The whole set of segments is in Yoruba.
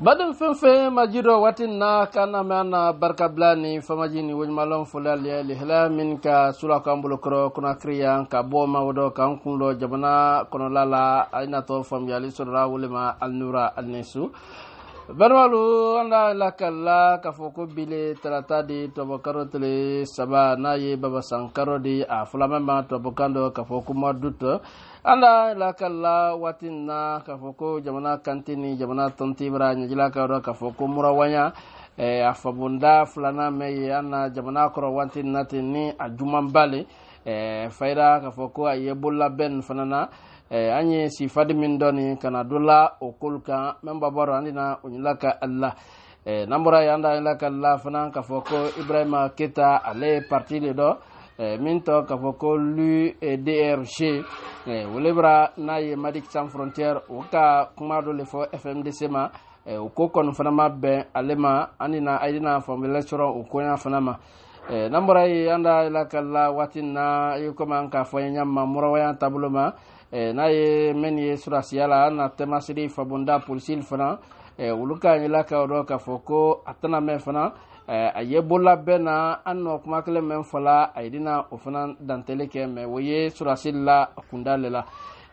baɗin fenfe watin na kana me ana barka blani famajini wojumalon folali lihla min ka sula kan bolo koro konakiri yan ka bo mawodo kan kunlo jamana kɔnɔla la inato famuyali sɔrɔla wolema alinura alinesu balimalu an la lakala k'a fɔ bile tarata di tɔbɔkaro tile saba n'a ye babasankaro di a filamɛ ma tɔbɔkan dɔ k'a fɔ ko ala la ka la waati na k'a fɔ ko jamana kante ni jamana tɔnti bara ɲɛjila ka yɔrɔ k'a fɔ ko murawanya e, a fabonda filanan mɛn ye an na jamana kɔrɔ waati nin na ten ni a jumanba le fayira k'a fɔ ko a ye bololabɛn nin fana na an ye sifadi min dɔ nin kana dɔ la o kolu kan mɛn ba bɔra an tɛna o ɲɛla ka ali n'an bɔra yen an da ɲɛla ka la fana k'a fɔ ko ibrahima keta ale ye parti le dɔ Eh, min tɔ k'a fɔ ko ludrg e wele eh, bara n'a ye madik san frontière o ka kuma dɔ le fɔ fmdc ma eh, o ko kɔni fana ma bɛn ale ma ani na a yina fanbɛlɛ sɔrɔ o koya fana ma n'an bɔra ye an da la ka la waati na i komi an k'a fɔ an ye ɲama mɔrɔwaya taabolo ma n'a ye min ye surasiya la an na tɛmasiri fabonda polisili fana olu ka ɲila ka dɔ k'a fɔ ko a tɛna mɛn fana a ye bolola bɛɛ na an nɔ kuma kelen mɛn fala a yirina o fana dantɛli kɛ mɛ o ye surasili la kunda le la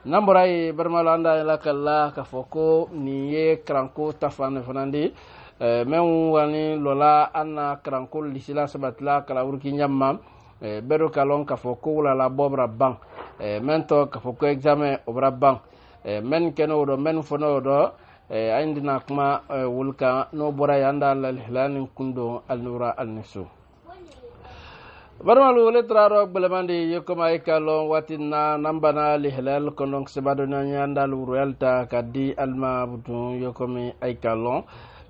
n'an bɔra ye barima la an da yɛlɛ ka la k'a fɔ ko nin ye karanko ta fan de fana de eh, mɛn kani lɔla an na karanko lisila sabatila kalawuriki ɲamma eh, bɛɛ do ka lɔn eh, k'a fɔ ko wulalabɔ bara ban mɛn tɔ k'a fɔ ko examɛn o bara ban mɛn kɛnɛ o dɔ mɛn fɔnɔ o dɔ eh, andina kuma eh, wulka no bora yanda alalhilanin kundo alnura alnisu barmal wole tararo gbelemandi yokkoma ika lon watinna nambana lihilal kondon sibadona yandal wuro yalta kadi almabudun yokkomi aika lon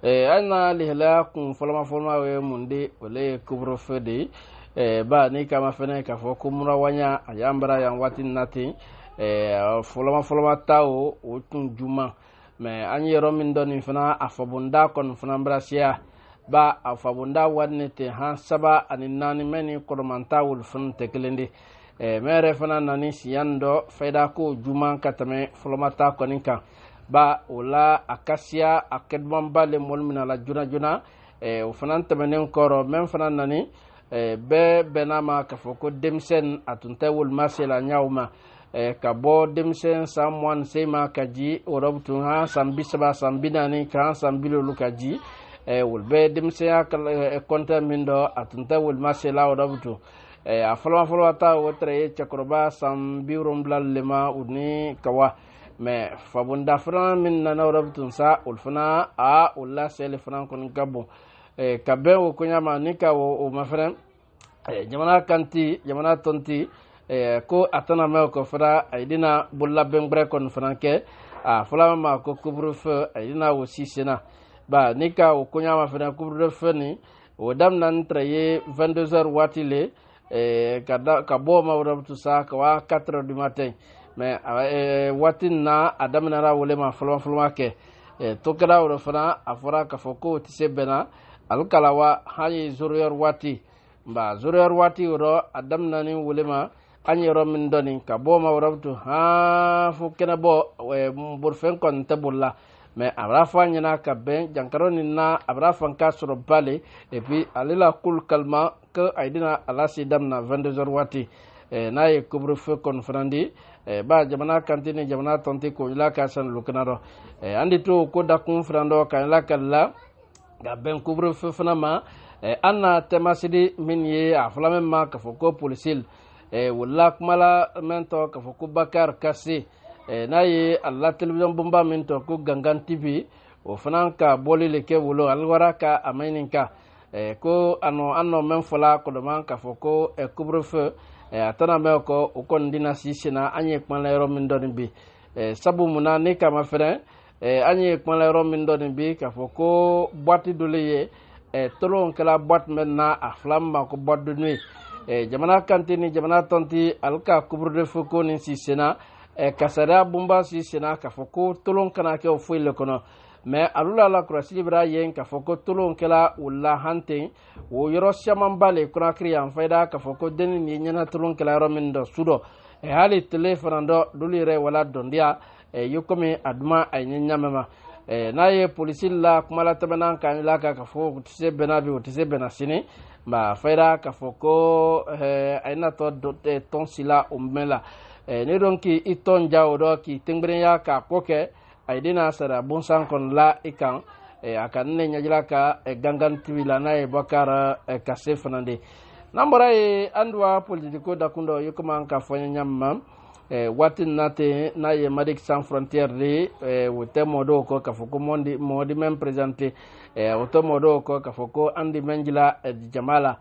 eh, anna lihilaya kun folama folama we mundi wole kubro fedi eh, ba ni kama fene ka fo kumura wanya ayambara yan watinnati eh, folama folama tawo wo tun juma mɛ an ye yɔrɔ min dɔ nin fana a fabonda kɔni fana birasiya ba a fabonda wari ne tɛ han saba ani naani mɛ ni kɔrɔmanta wolu fana tɛ kelen de e, mɛ yɛrɛ fana nani siyan dɔ fayida ko juman ka tɛmɛ fɔlɔmata kɔni kan ba o la a ka siya a kɛdumanba le mɔli min a la joona joona e, o fana tɛmɛnen kɔrɔ mɛ fana nani bɛɛ e, bɛnna ma k'a fɔ ko denmisɛnnin a tun tɛ woloma se la ɲaw ma eh, ka bɔ denmisɛn san mugan se ma ka ji o yɔrɔ bɛ tun an san bi saba san bi naani k'an san bi duuru ka ji eh, olu bɛ denmisɛnya eh, kɔntɛ min dɔ a tun tɛ woloma se la o yɔrɔ tun eh, a fɔlɔfɔlɔ ta o tɛrɛ ye cɛkɔrɔba san bi wolonwula lema o ni kawa mɛ fabonda fana min nana o yɔrɔ tun sa olu fana a eh, o laseli fana kɔni ka bon eh, ka bɛn o koɲa ma ni ka o ma fɛnɛ eh, jamana kan jamana tɔn Eh, ko a tɛna mɛn o kɔ fana a ye dina bololabɛngbɛrɛ kɔni fana kɛ a fɔla ma ko kuburufɛ a ye dina o si senna ba ni ka o koɲa ma fana kuburufɛ nin o damina ni tɛrɛ ye 22h waati le eh, ka da ka bɔ o ma o da tu sa ka wa 4h du matin mais eh, waati nin na a daminɛra wele ma fɔlɔfɔlɔma kɛ to kɛra o de fana a fɔra k'a fɔ k'o tɛ se bɛnna ale kala wa hali zoroyɔri waati ba zoroyɔri waati o dɔ a daminɛ ni wele ma. an yɔrɔ min dɔni ka bɔ ma wɔrɔ tu haa fo kɛnɛ bɔ borofɛn kɔni tɛ bolila mɛ a bara fɔ a ɲɛna ka bɛn jankaro nin e na a bara fɔ k'a sɔrɔ ba le et puis ale la kulu kalima ko a dina a lase damina 22 heures waati e, n'a ye couvre-feu kɔni fana di e, ba jamana kante ni jamana tɔnte ko ila ka san lukana dɔ an de to ko dakun fana dɔ ka ila ka la ka bɛn couvre-feu fana ma an na tɛmasidi min ye a fɔla min ma k'a fɔ ko polisil o la kumala min tɔ k'a eh, fɔ eh, eh, ko bakari kase n'a ye ala la television bonba min tɔ ko gangan tv o fana ka bɔli le kɛ wolo aliwara ka a maɲini ka ko a nɔ an nɔ mɛn fɔla kɔdɔma k'a fɔ ko couvre-feu a tana mɛn kɔ o kɔni dina si senna an ye kuma la yɔrɔ min dɔɔni bi sabu mun na ne kama fɛnɛ an ye kuma la yɔrɔ min dɔɔni bi k'a fɔ ko boîte dɔ le ye tolon kɛla boîte mɛn na a fila min ma ko boîte de nuit Eh, jamana kante ni jamana tɔnti ale eh, ka kuburudefo ko nin si senna ka sariya bunba si senna k'a fɔ ko tolon kana kɛ o foyi le kɔnɔ mɛ alu la lakɔlɔsili bɛra yen k'a fɔ ko tolon kɛla o lahan o yɔrɔ siamanba le konakiri yan fayida k'a fɔ ko denni nin ye ɲɛna tolon kɛla yɔrɔ min dɔ su dɔ eh, hali tele fana dɔ dolu yɛrɛ wala dɔndiya ye komi a duma a ye ɲɛmɛ Eh, n'a ye polisi la kumala tɛmɛna kan la ka fɔ u tɛ se bɛnna bi u tɛ se bɛnna sini ma fɛra eh, eh, k'a fɔ ko a ye na tɔn si la o mɛn la ne dɔn k'i tɔn ja o dɔ k'i tɛngbɛrɛnya k'a ko kɛ a ye dina sara bonsan kɔni la i kan a ka ne ɲɛjira ka gangan tibi la n'a ye bakara ka se fana de n'an bɔra ye an duwa politiko dakun dɔ ye komi an ka fɔ ɲɛ ma Eh, waati nate n'a ye madik sans frontière de eh, o tɛ mɔ dɔw kɔ k'a fɔ ko mɔdi mɔdi mɛn présente eh, o tɛ mɔ dɔw kɔ k'a fɔ ko an di mɛn jila jama la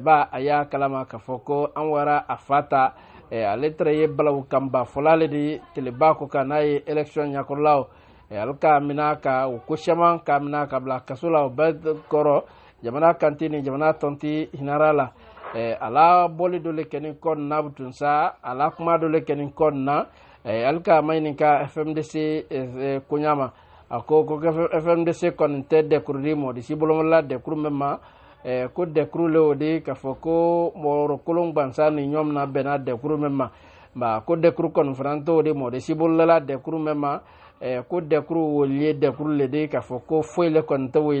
ba a y'a kalama k'a fɔ ko an wara a fa ta ale tɛrɛ ye balawu kanba fɔlɔ ale de teleba ko kan n'a ye élection ɲakɔrɔlaw ale k'a mina ka o ko caman k'a mina ka bila kaso la o bɛɛ kɔrɔ jamana kante ni jamana tɔnti hinara la Eh, ala boli dole kenin konna butun sa ala kuma dole kenin konna eh, alka mainin ka fmdc eh, kunyama ako ko fmdc kon te dekurdi mo di sibolomla dekuru mema eh, ko dekuru le odi ka fɔ ko mɔgɔrɔ kolon gbansa ni ɲɔm na bɛnna dekuru mɛn ma ba ko dekuru kɔni fana t'o de mɔ de sibololala dekuru mɛn ma eh, ko dekuru woliye dekuru le de ka fɔ ko foyi le kɔni t'o eh, ye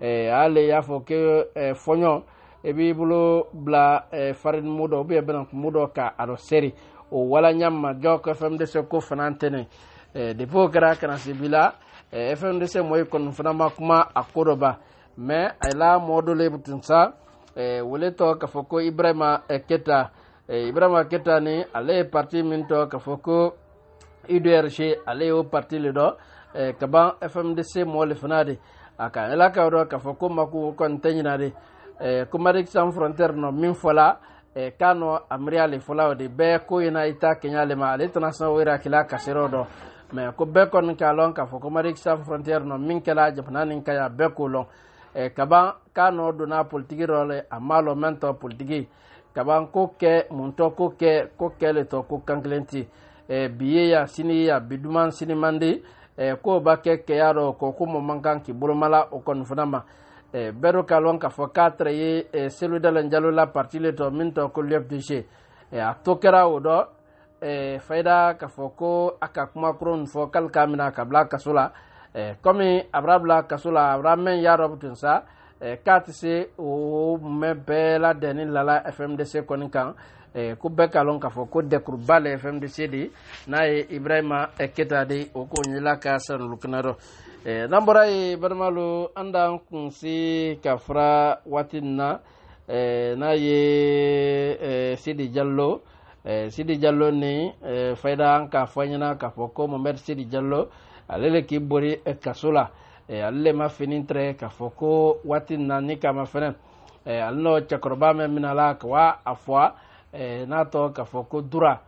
de ale y'a fɔ ko i b'i bolo bila eh, farin mu dɔ ubiyɛn bɛnɛku mu dɔ ka a seri o walaɲa ma jɔ ko fmdc ko fana tɛnɛ eh, o kɛra kana se bi la eh, fmdc mɔyi kɔni fana ma kuma a ko dɔ ba mais a la mɔɔ dɔ le tun sa wele tɔ k'a fɔ ko ibrahima keta ibrahima keta ni ale ye parti min tɔ k'a fɔ ko idrc ale y'o parti le dɔ eh, ka ban fmdc mɔɔ le fana de a ka ala ka dɔ k'a fɔ ko mako kɔni tɛ ɲina de eh, kumadik san frontière nɔ min fɔla eh, k'a nɔ eh, amiriya le fɔla o de bɛɛ ko in na i ta kɛɲa le ma ale tɛna sɔn o yɛrɛ kila kasirɛw dɔ mɛ ko bɛɛ kɔni k'a lɔn k'a fɔ kumadik san frontière nɔ min kɛla jamana nin ka ya bɛɛ k'o lɔn kaban k'a nɔ donna politiki dɔ le a m'a lɔn mɛn politiki kaban ko kɛ mun tɔ ko kɛ ko kɛ le tɔ ko kan kelen ti eh, bi ye ya sini ye ya bi duman sini man di eh, k'o ba kɛ kɛya dɔ kɔ ko mɔ man kan k'i bolomala o kɔni fana ma Eh, e bɛɛdo ka lɔn k'a fɔ k'a tɛrɛ ye e, seludala njalo la partile le tɔ min tɔ ko lɛpdg e, eh, a to kɛra o dɔ e, eh, fayida k'a fɔ ko a ka kuma kuro nin fɔ k'ale k'a minɛ ka bila kaso la e, kɔmi a bara bila y'a rɔ sa katise o mɛ bɛɛ la dɛni lala fmdc kɔni kan ko bɛɛ ka k'a fɔ ko dɛkuruba la fmdc de n'a ye ibrahima keta de o ko ɲila ka sanulukina dɔ n'an bɔra ye balimalo an d'an kun se ka fara waati nin na n'a ye sidi jalo sidi jalo ni fayida an k'a fɔ an ɲɛna k'a fɔ ko mohamɛdi sidi jalo ale le k'i bori kaso la ale le ma fini tɛrɛ k'a fɔ ko waati na ni kama fɛnɛ ale n'o cɛkɔrɔba min mina la ka wa a fɔ n'a tɔ k'a fɔ ko dura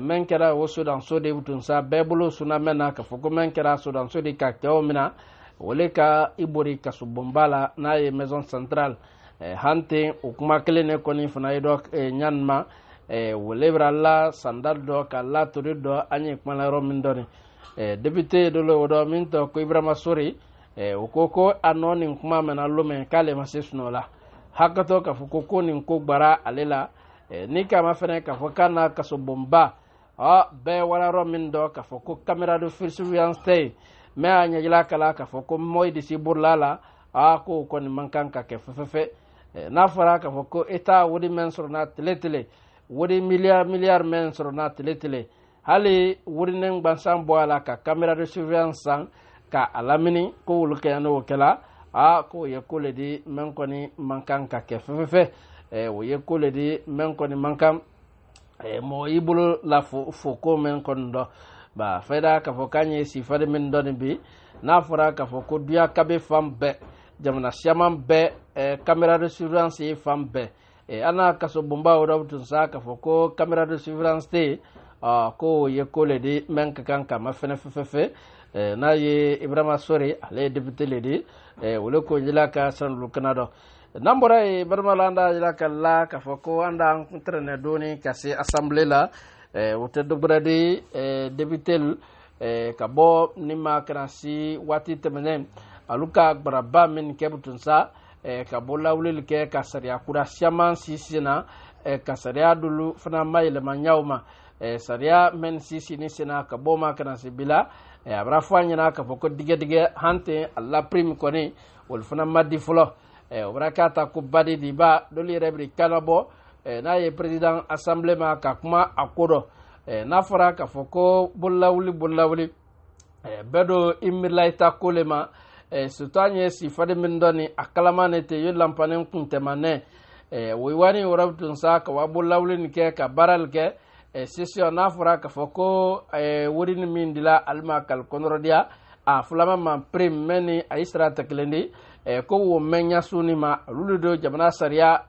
min kɛra o sodanso de tun sa bɛɛ bolo suna mɛn na k'a fɔ ko min kɛra sodanso de ka kɛ o min na o le ka i bori kasobonba la n'a ye maison centrale hante o kuma kelen ne kɔni fana ye dɔ ɲani ma wele bira la sandali dɔ ka latori dɔ an ye kumala yɔrɔ min dɔni député dɔ lo o min tɔ ko ibrahima sori eh, o ko ko a nɔ nin kuma mɛna lomɛ k'ale ma se sunɔ la hakɛtɔ k'a fɔ ko ko nin ko gbara ale la ni kama fɛnɛ k'a fɔ k'a na kasobonba ɔ bɛɛ warayɔrɔ min dɔ k'a fɔ ko kamera de surveillance tɛ yen mɛ a ɲɛjila kala k'a fɔ ko mɔyi de si burula la a ko kɔni man kan ka kɛ fɛfɛfɛ n'a fɔra k'a fɔ ko eta wari mɛn sɔrɔ n'a tele tele wari miliyari miliyari mɛn sɔrɔ n'a tele tele hali wurinen gbansan bɔ a la ka kamera de surveillance san ka a lamini ko wolu kɛɲa n'o kɛla a ko ye ko le di mɛn kɔni man kan ka kɛ fɛfɛfɛ e, o ye ko le di mɛn kɔni man kan e, mɔgɔ y'i bolo la fo ko mɛn kɔni dɔ ba fɛda k'a fɔ k'an ye sifari min dɔni bi n'a fɔra k'a fɔ ko duya kabe fan bɛɛ jamana siyaman bɛɛ e, kamera de surveillance fan bɛɛ an n'a kaso bonba yɔrɔ tun sa k'a fɔ ko kamera de surveillance tɛ yen ko o ye ko le di mɛn ka kan ka ma fɛnɛ fɛfɛfɛ Eh, n'a ye ibrahima sore ale ye député le de eh, ye wole ko yila ka sanulu kana dɔ n'an bɔra ye barima la an da yira ka la k'a fɔ ko an da kun tɛrɛnɛ dɔɔni ka se assemblée la eh, o tɛ dɔwɛrɛ de député ka bɔ ni ma kana si waati tɛmɛnen alu ka gbaraba min kɛ tun sa ka bɔ lawulili kɛ ka sariya kura siyaman si sen na ka sariya dulu fana mayɛlɛma ɲaw ma sariya min si sini sen na ka bɔ ma kana se bi la e eh, a bara fɔ a ɲɛna k'a fɔ ko digɛdigɛ han ten a la prime kɔni olu fana ma di fɔlɔ eh, o bara k'a ta ko badi di ba dɔlu yɛrɛ bɛ kala eh, n'a ye président assemblée ma ka kuma a ko dɔ e n'a fɔra k'a fɔ ko bololawuli bololawuli e bɛɛ do i miirila i ta ko le ma e surtout an ye sifaden min dɔ a kalama ne ten ye lanpannen kuntɛmanɛ woyiwani wɔrɔ tun sa ka wa bololawuli nin kɛ ka baara nin kɛ session eh, n'a fɔra k'a fɔ ko eh, wari ni min dila ale ma kali kɔnɔrɔdiya a filanan ma pere mɛ ni a ye sira tɛ kelen de eh, ko wo mɛ ɲasu ni ma olu de don jamana sariya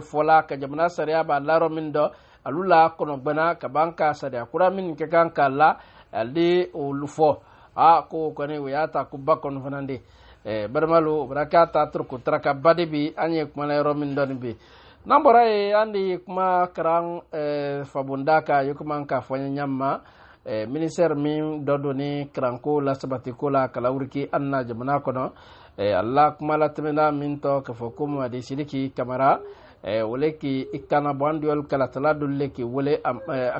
fɔla ka jamana sariya b'a la yɔrɔ min dɔn olu la kɔnɔgbɛnna ka ban ka sariya kura min ka kan k'a la ale olu fɔ a ko kɔni o y'a ta ko ba kɔni fana de balimalo o bɛna ta toroko taraka ba de bi an ye kumana yɔrɔ min dɔɔni bi. nan bora ye andi kuma karan eh, fabunda ka yokuman ka foya ɲamma eh, ministɛrɛ min dɔ do ni karanko lasabatiko la kalawuriki an na jamana kɔnɔ eh, ala kuma latɛmɛda min tɔ kafɔ ko mamadi sidiki kamara wole ki i kana bɔ an diwɔl kalatala dolu le ki wole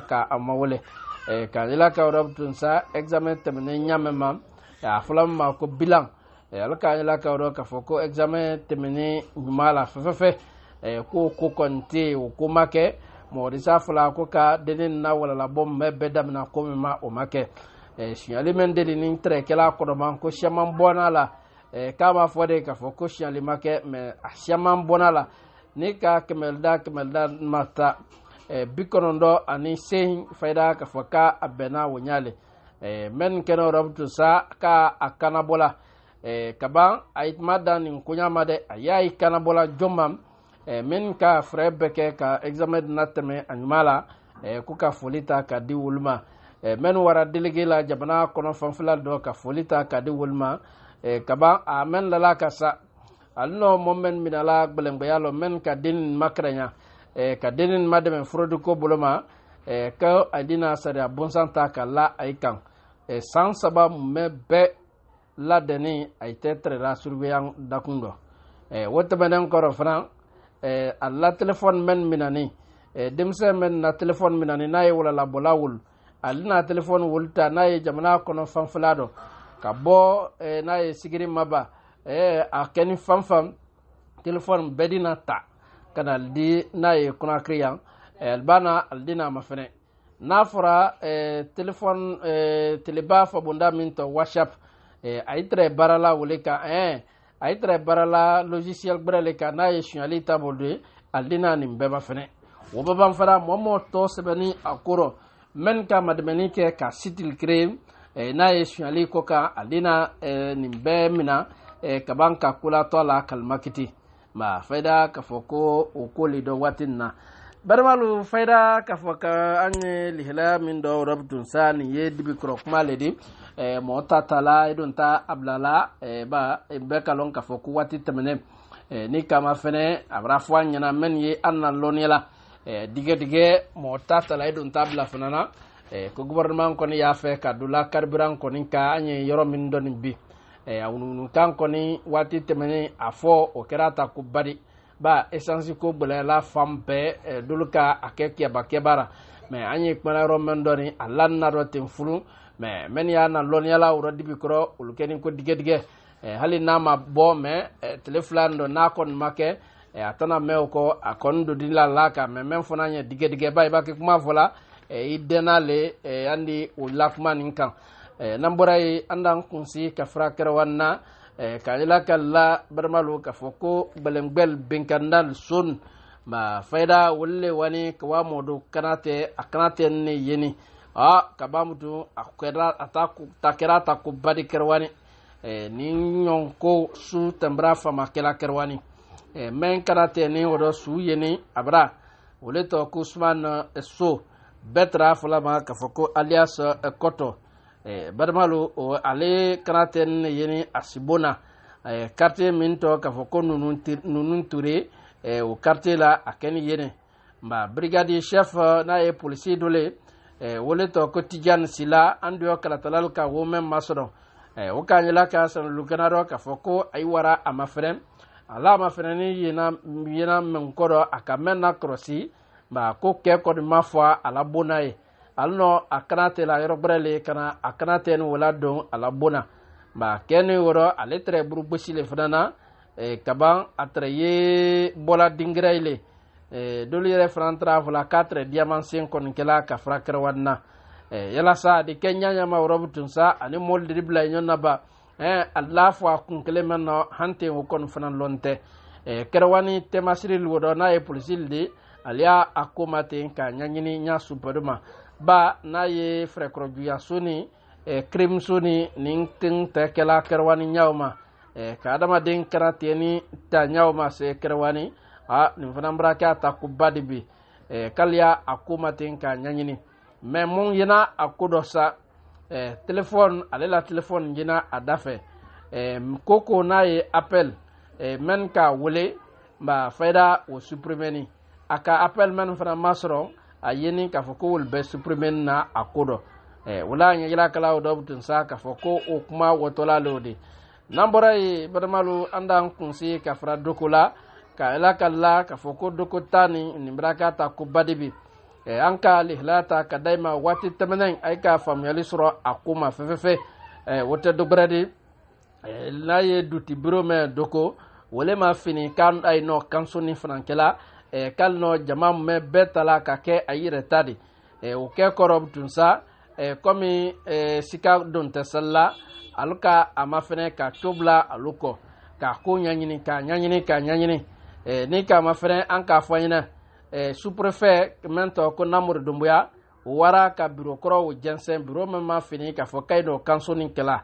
ka a ma wole kanjila ka wɔrɔ tun sa examɛn tɛmɛne ɲamɛ ma a fɔla min ma ko bilan ala kanjila ka wɔrɔ kafɔ ko examɛn tɛmɛne ɲuma la fɛfɛfɛ ko ko kɔnte o ko ma kɛ mɔgɔdisa fila ko ka dennin na walalabɔ min bɛ bɛɛ damina ko min ma o ma kɛ siyali min deli ni tɛrɛkɛla kɔrɔma ko siyaman bɔnna la k'a b'a fɔ de k'a fɔ ko siyali ma kɛ mɛ a siyaman bɔnna la ne ka kɛmɛlida kɛmɛlida ma ta bi kɔnɔntɔn ani sehin fayida k'a fɔ k'a bɛnna o ɲale eh, mɛ nin kɛnɛ yɔrɔ tun sa k'a a kanabɔ la eh, kaban a ye kuma da nin koɲa ma dɛ a y'a ye kanabɔ la jɔn ma. e min ka frebe ke ka examen de natteme a ñumala e eh, ku ka folita ka di wuluma e eh, min wara delegué la jamana kono fanfilal do ka folita ka di wuluma e kaba a min lala ka sa alu no mom min minala gbelengbeya lo min ka dinin makreña e ka dinin mademe frodi ko boloma e ka a dina saria bonsanta ka la ayi kan e san saba mume be ladeni ayi tetre la surveillan dakun do e wo temenen koro fanan eh, a la telefɔni mɛn minani eh, denmisɛn mɛn na telefɔni minani n'a ye walalabɔla wolo ale n'a telefɔni wolo ta n'a ye jamana kɔnɔ fanfɛla dɔ ka bɔ eh, n'a ye sigiri maba eh, a kɛ ni fan fan telefɔni bɛɛ dina ta ka na eh, di n'a ye konakiri yan eh, ali b'a na ali di n'a ma fɛnɛ n'a fɔra telefɔni eh, teleba fabonda min tɔ whatsapp eh, a yi tɛrɛ baara wele kan a ye tɛrɛ baara la logiciel gbɛrɛ le kan n'a ye sonyali taabolo de ye a dina nin bɛɛ ma fɛnɛ o bɛ ban fana mɔgɔ mɔgɔ tɔ sɛbɛnni a korɔ mɛn ka madɛmɛni kɛ ka sitili kere n'a ye sonyali kɔ kan a dina nin bɛɛ mina ka ban ka kolatɔ la kalimakiti ma fayida k'a fɔ ko o ko le dɔ waati nin na barmalu fayda ka fɔ ka an ye lihila min dɔ rɔb dunsa nin ye dibi kuma le di eh, mɔɔ ta ta la i don ta a bila la eh, ba e, bɛɛ ka lɔn k'a fɔ ko waati tɛmɛnɛ eh, ni kama fɛnɛ a bara fɔ an ɲɛna mɛn ye an na lɔnniya la eh, digɛ digɛ mɔɔ ta ta la i don ta bila fana e, na eh, ko gouvernement kɔni y'a fɛ ka do la karibiran kɔni ka an ye yɔrɔ min dɔ nin bi eh, a wunuwunukan kɔni waati tɛmɛnen a fɔ o kɛra ta ko badi ba essence ko gbɛlɛ la fan bɛɛ eh, dolo ka a kɛ kɛbakɛba ra mɛ an ye kumana yɔrɔ mɛn dɔni a lanna dɔ ten funu mɛ mɛni y'a na lɔnniyala wɔrɔ dibi kɔrɔ olu kɛ ni ko digɛdigɛ eh, hali n'a ma bɔ mɛ eh, tile fila nin dɔ n'a kɔni ma kɛ a tɛna mɛn o kɔ a kɔni don dili la la kan mɛ mɛn fana ɲɛ digɛdigɛba i b'a kɛ kuma fɔla i dɛn'ale an di o lakuma nin kan n'an bɔra yen an t'an kunsi ka fara kɛrɛwan na k'a yira eh, ka la balimalu k'a fɔ ko gbɛlɛngbɛl binkandal son ma fayida wuli wani ka wa mɔdu kana tɛ a kana tɛ ne yeni a ka ba mutu a kɛra a ta badi kɛrɛwani eh, ni ɲɔn ko su tɛnbira fama kɛra kɛrɛwani eh, mɛn kana tɛ ni o su yeni abra bara o le tɔ ko so bɛɛ tara fɔlɔ ma k'a alias koto Eh, badamalo ale kana tɛ ne ye ni asibona eh, karite min tɔ k'a fɔ ko nunu ture eh, o karite la a kɛ ni yene brigadi chef n'a ye polisi dɔ le wele tɔ ko tijani sila an dɔ kalatala ka wo mɛn ma sɔrɔ o k'a yɛlɛ ka sanu kana dɔ k'a fɔ ko ayi wara a ma fɛnɛ ala ma fɛnɛ ni yena yena mɛn kɔrɔ a ka mɛn na kɔrɔsi mba ko kɛ kɔni ma fɔ a la bon n'a ye ali nɔ a kana tela yɔrɔ gbɛrɛle kana a kana tɛni wala don a la bona ba kɛni wɔrɔ ale tɛrɛ buru gbosi le fana na eh, kaban a tɛrɛ ye bɔla dingirɛ le eh, dolu yɛrɛ fana tɛrɛ fɔla k'a tɛrɛ diyamansen kɔnikɛla ka fara kɛrɛwani na eh, yalasa a de kɛ ɲaɲama yɔrɔ bi tun sa ani mɔli diri bila ɲɔn na ba eh, a la fɔ a kun kelen mɛn nɔ hante o kɔni fana lɔn tɛ eh, kɛrɛwani tɛmasiri wɔdɔ n'a ye polisi de ale y'a ko ma ten k'a ɲaɲini ɲa supɛdu ma ba n'a ye fɛrɛkɔrɔjuya so ni eh, kiremuso ni nin tɛ kɛla kɛrɛwani ɲaw ma eh, ka adamaden kɛra tiɲɛ ni ta ɲaw ma se kɛrɛwani a nin fana bɔra k'a ta ko ba de bi eh, k'ale y'a a ko ma ten k'a ɲɛɲini mɛ mun yena a ko dɔ sa eh, telefɔni ale la telefɔni yena a da fɛ eh, ko ko n'a ye apɛl eh, mɛni k'a wele ba fayida o suprimeni a ka apɛl mɛni fana ma sɔrɔ. Eh, a yini k'a fɔ ko olu bɛ supprimer na a ko dɔ ɛɛ o la ɲɛjilakɛlaw dɔw tun sa k'a fɔ ko o kuma wɔtɔla le o de n'an bɔra yen badamalu an t'an kunsi ka fara doko la ka ala ka la k'a fɔ ko doko ta ni eh, nin ta ko ba de bi ɛɛ an ka lihila ta ka da i ma waati tɛmɛnen a ye ka faamuyali sɔrɔ a ko ma fɛfɛɛfɛ ɛɛ eh, o tɛ dɔ de ɛɛ n'a ye dutibiro mɛn doko wale ma fini kan ayi nɔ kansoni fana kɛla e kal no jama me betala ka kɛ a yɛrɛ ta de o kɛ kɔrɔ tun sa e sika don tɛ salla alu ka a ma fɛnɛ ka to bila alu kɔ k'a ko ɲaɲini k'a ɲaɲini k'a ɲaɲini ni k'a ma fɛnɛ an k'a fɔ ɲɛna e suprefet ko namuru dunbuya wara ka biro kɔrɔ o jɛnsɛn biro min ma fini k'a fɔ kayi dɔ kanso nin kɛla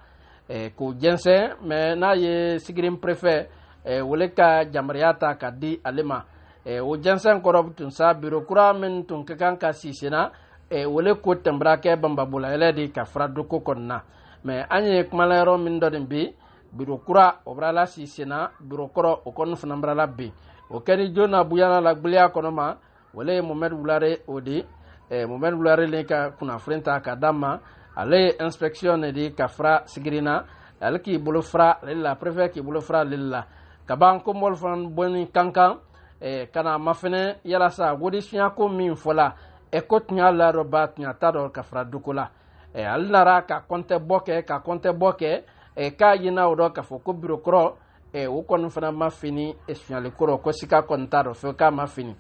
k'o jɛnsɛn mɛ n'a ye sigirin prefet wele ka jamariya ta ka di ale ma eh, wo jansan kɔrɔ tun sa biro kura min tun ka eh, kan ka sisina eh, wole ko tɛnbira kɛ banbabola yɛlɛ de ka fara do ko mɛ an ye kumalayɔrɔ min dɔ nin bi biro kura o bara la sisina biro kɔrɔ o kɔni fana bara la bi o kɛli joona buyala la gbeliya kɔnɔ ma wale ye mohamɛd wulare o de eh, mohamɛd wulare le ka kunnafoni ta ka da ma ale ye inspection ne de ka fara sigirina ale k'i bolo fara ale la préfet k'i bolo fara ale la kaban ko mɔli fana bɔni kankan eh, kana ma fɛnɛ yalasa godisiya ko min fɔla e ko tiɲa larɔ ba tiɲa ta dɔ ka fara duko la eh, ale nara ka kɔntɛ bɔ kɛ ka kɔntɛ bɔ kɛ eh, k'a yina o dɔ k'a fɔ ko birokɔrɔ eh, o kɔni fana ma fini eh, suɲalikɔrɔ ko sika kɔni t'a dɔ fɛ k'a ma fini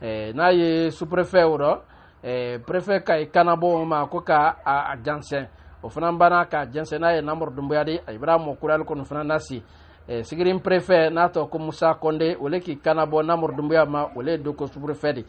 eh, n'a ye supurɛfɛ o dɔ eh, prefɛ ka i kanabɔ o ma ko ka a, a jansɛn o fana banna ka jɛnsɛn n'a ye namɔrɔdunboya di a ibra mɔ kɔni fana na si eh, sigirin préfet n'a tɔ ko musa kɔnde ole k'i kana bɔ namurudumbuya ma ole ye doko sufurufɛ de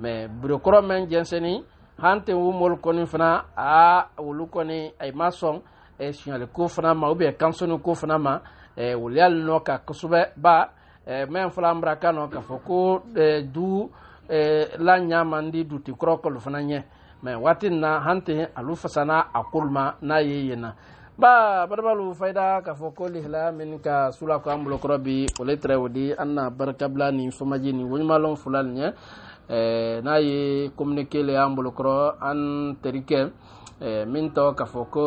mais burokɔrɔ mɛn jɛnsɛni han tɛ wu molu kɔni fana a olu kɔni a ma sɔn eh, suɲali ko fana ma ubiyɛn kansoni ko fana ma eh, olu y'ali nɔ ka kosɛbɛ ba eh, mɛn fɔla an bara kan nɔ k'a fɔ ko eh, du eh, la ɲa man di dutikɔrɔ kɔlu fana ɲɛ mais waati na han tɛ alu fasana a kolu ma n'a ye yen na Ba, bar malou fayda ka foko li la meni ka sulak an blokro bi w letre w di anna bar kabla ni yon somajini w yon malon fulan nye. E, naye koumneke le an blokro an terike. E, mento ka foko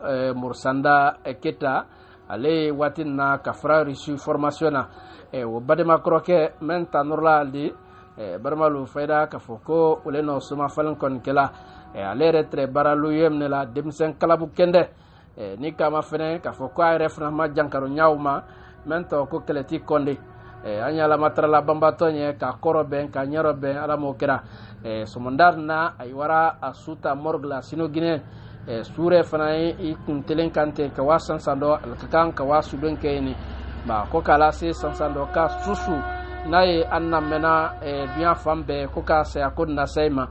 e, morsanda eketa ale watin na kafra risu formasyonan. E, w badema kroke men tanorla di e, bar malou fayda ka foko w leno soma falen konke la. E, ale retre bar alou yem ne la demsen kalabuk kende. Eh, ni kama fɛnɛ k'a fɔ ko a yɛrɛ fana ma jankaro ɲaw ma mɛn tɔ ko kɛlɛti kɔnde eh, an y'a lamatarala banbatɔ ɲɛ k'a kɔrɔ bɛn k'a ɲɛrɔ bɛn ala m'o kɛra eh, na a wara a suta morgue la sinoginɛ eh, surɛ fana ye i kun telen kan tɛ ka wa sansan dɔ alka kan ka wa sudon kɛ ni ma ko k'a lase sansan dɔ ka susu eh, n'a ye an na mɛnna eh, duɲa fan bɛɛ ko k'a saya ko nasa ma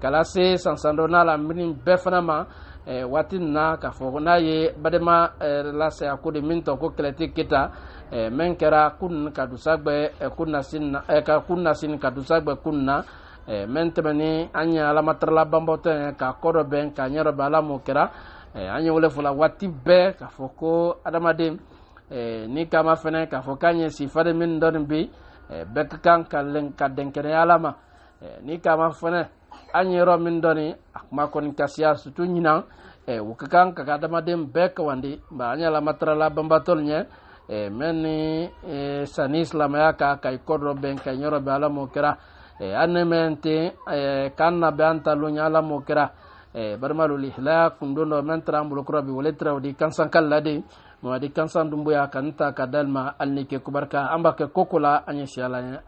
k'a lase sansan dɔ n'a la mini bɛɛ fana ma eh, waati nin na k'a fɔ n'a ye badema eh, lasaya ko de min tɔ ko kɛlɛ tɛ keta eh, min kɛra kun ka dusagbɛ eh, kun nasin na eh, ka kun nasin ka dusagbɛ kun na min tɛmɛni an ye alamatarala banbatɔ ye k'a kɔ dɔ bɛn k'a ɲɛ dɔ bɛn ala m'o kɛra an ye wele fɔla waati bɛɛ k'a fɔ ko adamaden ni kama fɛnɛ k'a fɔ k'an ye sifari min dɔɔni bi eh, bɛɛ ka kan ka dɛnkɛnɛya ala ma ni kama fɛnɛ an yɔrɔ min dɔni a kuma kɔni kasiya sutu ɲina eh, u ka kan ka ka adamaden ba an yala matarala banbatɔ ɲɛ eh, mɛ ni eh, sani silamaya ka ka i kɔ dɔ bɛn ka yɔrɔ bɛ ala m'o kɛra eh, an ne mɛ ten eh, k'an na bɛ an ta lo ɲɛ ala m'o kɛra eh, bi wale tara di kansan kali laden mamadi kansan dunboya ka n ka dalima hali ni kɛ kubarika an b'a kɛ koko la an ye siyala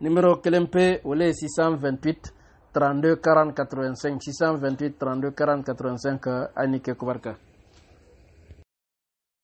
numéro kelen pe 628 32 40 85 628 32 40 85 an